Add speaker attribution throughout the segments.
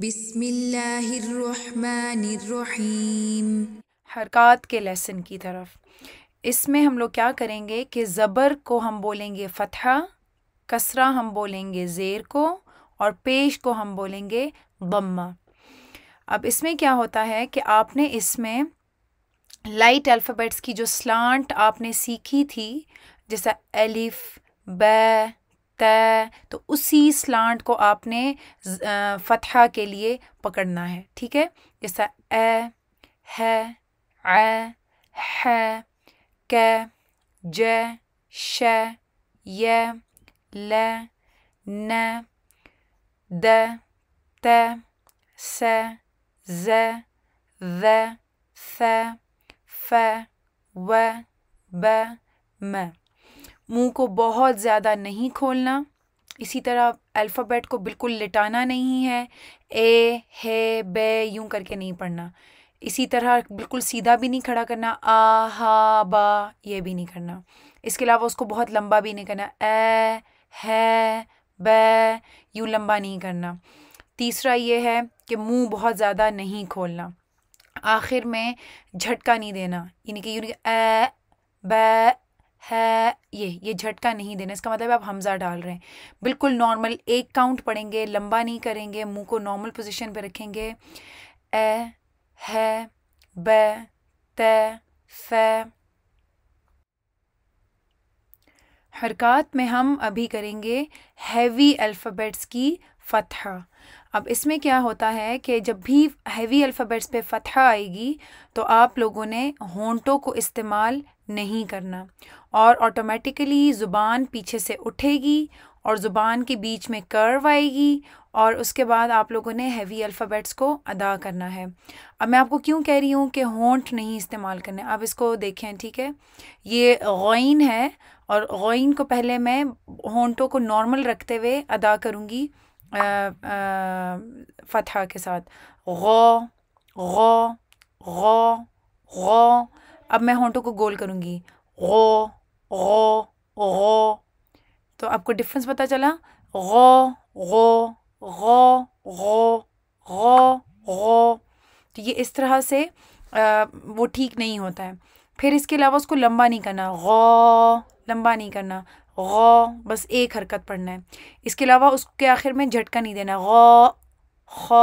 Speaker 1: बिस्मिल्लाहिर्रहमानिर्रहीम हरकत के लेसन की तरफ इसमें हम लोग क्या करेंगे कि ज़बर को हम बोलेंगे फतहा कसरा हम बोलेंगे ज़ेर को और पेश को हम बोलेंगे बम्मा अब इसमें क्या होता है कि आपने इसमें लाइट अल्फ़ाबेट्स की जो स्लांट आपने सीखी थी जैसा एलिफ़ ब तय तो उसी स्लांट को आपने फतहा के लिए पकड़ना है ठीक है जैसा ए है ए है क ज श य ल न द त स ज द फ फ व ब म मुंह को बहुत ज़्यादा नहीं खोलना इसी तरह अल्फ़ाबेट को बिल्कुल लिटाना नहीं है ए हे बे यूं करके नहीं पढ़ना इसी तरह बिल्कुल सीधा भी नहीं खड़ा करना आ हा बा ये भी नहीं करना इसके अलावा उसको बहुत लंबा भी नहीं करना ए है बे यूं लंबा नहीं करना तीसरा ये है कि मुंह बहुत ज़्यादा नहीं खोलना आखिर में झटका नहीं देना यानी कि यूँ ए बे है ये ये झटका नहीं देना इसका मतलब आप हमज़ा डाल रहे हैं बिल्कुल नॉर्मल एक काउंट पढ़ेंगे लंबा नहीं करेंगे मुंह को नॉर्मल पोजीशन पे रखेंगे ए है ब त फ हरकत में हम अभी करेंगे हैवी अल्फ़ाबेट्स की फतह अब इसमें क्या होता है कि जब भी हैवी अल्फ़ाबेट्स पे फतहा आएगी तो आप लोगों ने होंटों को इस्तेमाल नहीं करना और ऑटोमेटिकली ज़ुबान पीछे से उठेगी और ज़ुबान के बीच में कर्व आएगी और उसके बाद आप लोगों ने हैवी अल्फ़ाबेट्स को अदा करना है अब मैं आपको क्यों कह रही हूँ कि होंट नहीं इस्तेमाल करना आप इसको देखें ठीक है ये गोइन है और गौन को पहले मैं होंटों को नॉर्मल रखते हुए अदा करूँगी फतहा के साथ गौ गौ गौ गौ अब मैं होंठों को गोल करूँगी गौ गौ गौ तो आपको डिफरेंस पता चला गौ गौ गौ गौ गौ गो तो ये इस तरह से आ, वो ठीक नहीं होता है फिर इसके अलावा उसको लंबा नहीं करना गौ लंबा नहीं करना गौ बस एक हरकत पढ़ना है इसके अलावा उसके आखिर में झटका नहीं देना गौ खौ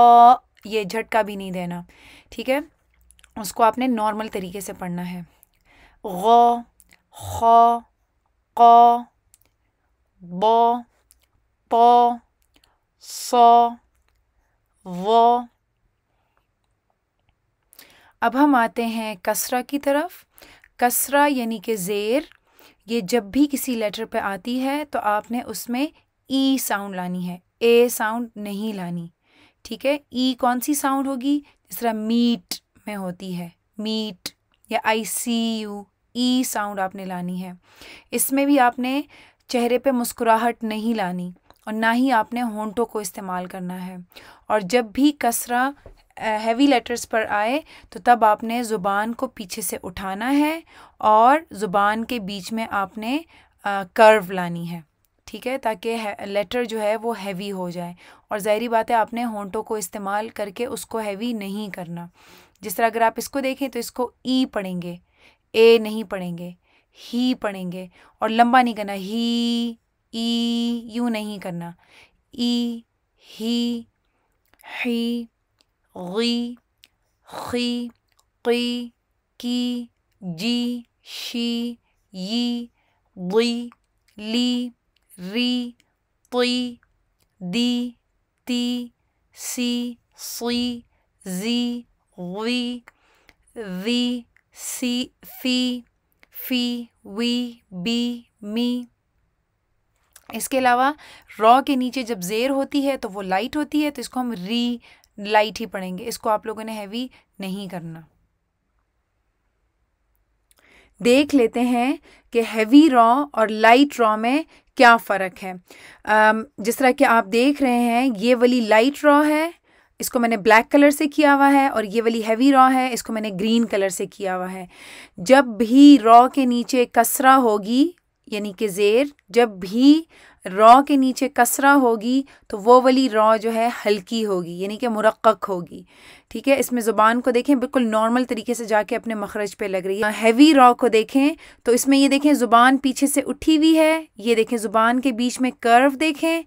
Speaker 1: ये झटका भी नहीं देना ठीक है उसको आपने नॉर्मल तरीके से पढ़ना है गौ खौ कौ बौ पौ सौ वो अब हम आते हैं कसरा की तरफ कसरा यानी कि ज़ेर ये जब भी किसी लेटर पे आती है तो आपने उसमें ई e साउंड लानी है ए साउंड नहीं लानी ठीक है ई e कौन सी साउंड होगी जिस तरह मीट में होती है मीट या आई सी यू ई साउंड आपने लानी है इसमें भी आपने चेहरे पे मुस्कुराहट नहीं लानी और ना ही आपने होंटों को इस्तेमाल करना है और जब भी कसरा हैवी लेटर्स पर आए तो तब आपने ज़ुबान को पीछे से उठाना है और ज़ुबान के बीच में आपने कर्व लानी है ठीक है ताकि लेटर जो है वो हैवी हो जाए और ज़ाहरी बात है आपने होंटों को इस्तेमाल करके उसको हैवी नहीं करना जिस तरह अगर आप इसको देखें तो इसको ई e पढ़ेंगे ए नहीं पढ़ेंगे ही पढ़ेंगे और लंबा नहीं करना ही ई यू नहीं करना ई ही ही ri, ri, ri, ki, ji, shi, yi, li, li, ri, ti, di, ti, si, si, zi, ri, vi, si, fi, fi, wi, bi, mi, इसके अलावा रॉ के नीचे जब जेर होती है तो वो लाइट होती है तो इसको हम री लाइट ही पढ़ेंगे इसको आप लोगों ने हैवी नहीं करना देख लेते हैं कि हैवी रॉ और लाइट रॉ में क्या फ़र्क है जिस तरह कि आप देख रहे हैं ये वाली लाइट रॉ है इसको मैंने ब्लैक कलर से किया हुआ है और ये वाली हैवी रॉ है इसको मैंने ग्रीन कलर से किया हुआ है जब भी रॉ के नीचे कसरा होगी यानी कि ज़ेर जब भी रॉ के नीचे कसरा होगी तो वो वाली रॉ जो है हल्की होगी यानी कि मुरक्क होगी ठीक है इसमें ज़ुबान को देखें बिल्कुल नॉर्मल तरीके से जाके अपने मखरज पे लग रही है हैवी रॉ को देखें तो इसमें ये देखें ज़ुबान पीछे से उठी हुई है ये देखें ज़ुबान के बीच में कर्व देखें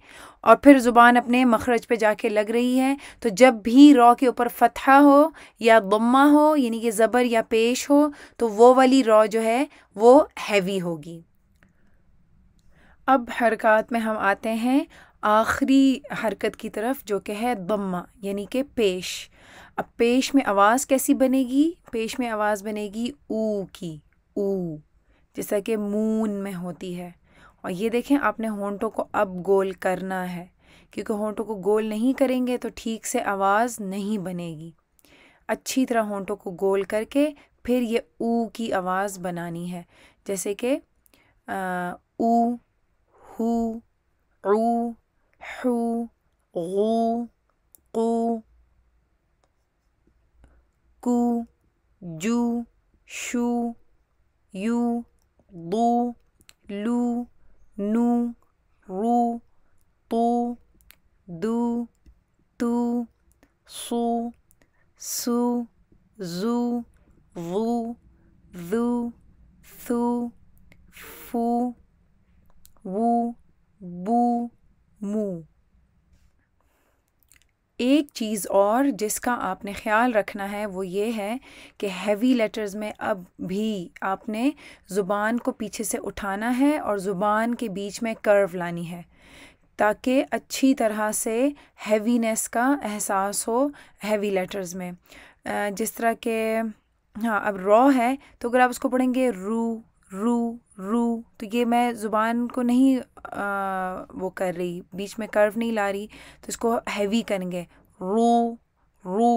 Speaker 1: और फिर ज़ुबान अपने मखरज पे जाके लग रही है तो जब भी रॉ के ऊपर फतहा हो या गम्मा हो यानी कि ज़बर या पेश हो तो वो वाली रॉ जो है वो हैवी होगी अब हरकत में हम आते हैं आखिरी हरकत की तरफ जो कि है दम्मा यानी कि पेश अब पेश में आवाज़ कैसी बनेगी पेश में आवाज़ बनेगी ऊ की ऊ जैसा कि मून में होती है और ये देखें आपने होंटों को अब गोल करना है क्योंकि होंटों को गोल नहीं करेंगे तो ठीक से आवाज़ नहीं बनेगी अच्छी तरह होंटों को गोल करके फिर ये ऊ की आवाज़ बनानी है जैसे कि ऊ هو عو حو غو قو كو جو شو يو ضو لو نو رو طو دو تو صو سو زو ظو ذو ثو فو वू बू मू एक चीज़ और जिसका आपने ख्याल रखना है वो ये है कि हैवी लेटर्स में अब भी आपने ज़ुबान को पीछे से उठाना है और ज़ुबान के बीच में कर्व लानी है ताकि अच्छी तरह से हैवीनेस का एहसास हो हैवी लेटर्स में जिस तरह के हाँ अब रॉ है तो अगर आप उसको पढ़ेंगे रू रू रू तो ये मैं ज़ुबान को नहीं आ, वो कर रही बीच में कर्व नहीं ला रही तो इसको हैवी करेंगे रू रू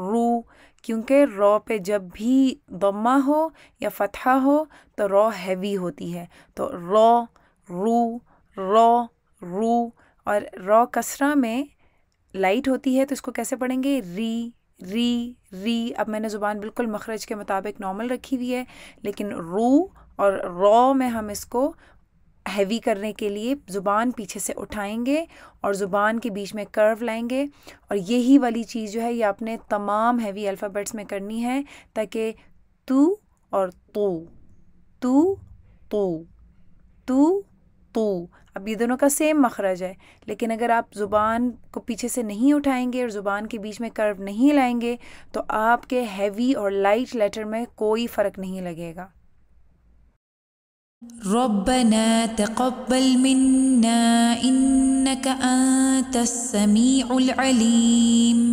Speaker 1: रू क्योंकि रॉ पे जब भी दम्मा हो या फतहा हो तो रॉ हैवी होती है तो रॉ रू रॉ रू और रॉ कसरा में लाइट होती है तो इसको कैसे पढ़ेंगे री री री अब मैंने ज़ुबान बिल्कुल मखरज के मुताबिक नॉर्मल रखी हुई है लेकिन रू और रॉ में हम इसको हैवी करने के लिए ज़ुबान पीछे से उठाएंगे और ज़ुबान के बीच में कर्व लाएंगे और यही वाली चीज़ जो है ये आपने तमाम हैवी अल्फ़ाबेट्स में करनी है ताकि तू और तो तू तो तू तो अब ये दोनों का सेम मखरज है लेकिन अगर आप ज़ुबान को पीछे से नहीं उठाएंगे और ज़ुबान के बीच में कर्व नहीं लाएंगे तो आपके हैवी और लाइट लेटर में कोई फ़र्क नहीं लगेगा ربنا تقبل منا إنك أنت السميع العليم